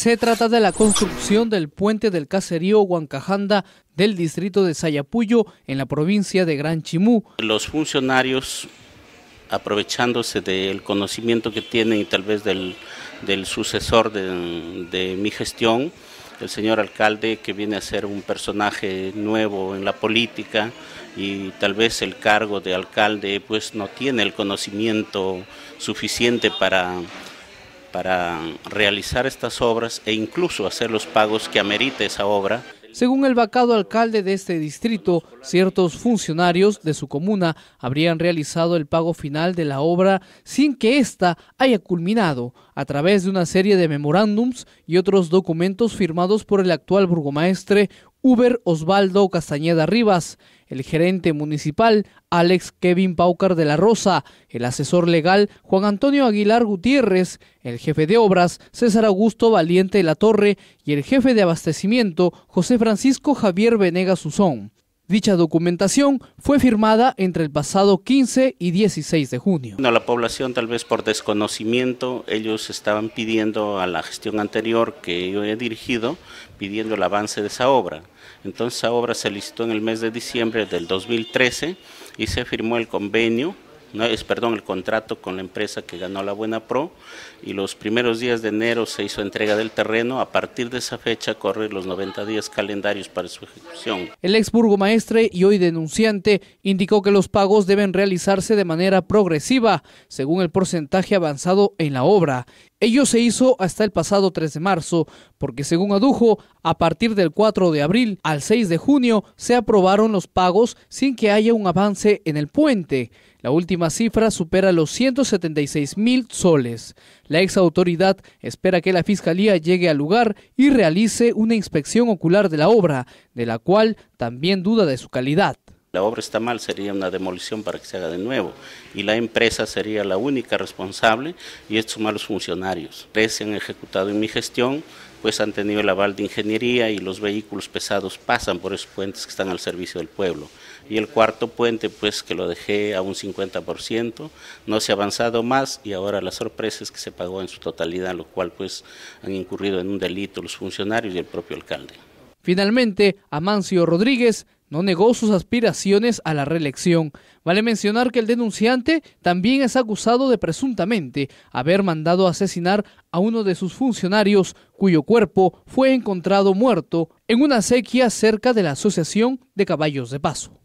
Se trata de la construcción del puente del caserío Huancajanda del distrito de Sayapuyo en la provincia de Gran Chimú. Los funcionarios, aprovechándose del conocimiento que tienen y tal vez del, sucesor de, de mi gestión, el señor alcalde que viene a ser un personaje nuevo en la política y tal vez el cargo de alcalde pues no tiene el conocimiento suficiente para para realizar estas obras e incluso hacer los pagos que amerite esa obra. Según el vacado alcalde de este distrito, ciertos funcionarios de su comuna habrían realizado el pago final de la obra sin que ésta haya culminado, a través de una serie de memorándums y otros documentos firmados por el actual burgomaestre Uber Osvaldo Castañeda Rivas, el gerente municipal Alex Kevin Paucar de la Rosa, el asesor legal Juan Antonio Aguilar Gutiérrez, el jefe de obras César Augusto Valiente de la Torre y el jefe de abastecimiento José Francisco Javier Venegas Suzón. Dicha documentación fue firmada entre el pasado 15 y 16 de junio. Bueno, la población tal vez por desconocimiento, ellos estaban pidiendo a la gestión anterior que yo he dirigido, pidiendo el avance de esa obra. Entonces esa obra se licitó en el mes de diciembre del 2013 y se firmó el convenio no es perdón, el contrato con la empresa que ganó la Buena Pro y los primeros días de enero se hizo entrega del terreno, a partir de esa fecha corren los 90 días calendarios para su ejecución. El ex burgomaestre y hoy denunciante indicó que los pagos deben realizarse de manera progresiva, según el porcentaje avanzado en la obra. Ello se hizo hasta el pasado 3 de marzo, porque según adujo, a partir del 4 de abril al 6 de junio se aprobaron los pagos sin que haya un avance en el puente. La última cifra supera los 176 mil soles. La ex autoridad espera que la fiscalía llegue al lugar y realice una inspección ocular de la obra, de la cual también duda de su calidad. La obra está mal, sería una demolición para que se haga de nuevo. Y la empresa sería la única responsable y estos malos funcionarios. Tres se han ejecutado en mi gestión, pues han tenido el aval de ingeniería y los vehículos pesados pasan por esos puentes que están al servicio del pueblo. Y el cuarto puente, pues que lo dejé a un 50%, no se ha avanzado más y ahora la sorpresa es que se pagó en su totalidad, lo cual pues han incurrido en un delito los funcionarios y el propio alcalde. Finalmente, Amancio Rodríguez no negó sus aspiraciones a la reelección. Vale mencionar que el denunciante también es acusado de presuntamente haber mandado asesinar a uno de sus funcionarios, cuyo cuerpo fue encontrado muerto en una sequía cerca de la Asociación de Caballos de Paso.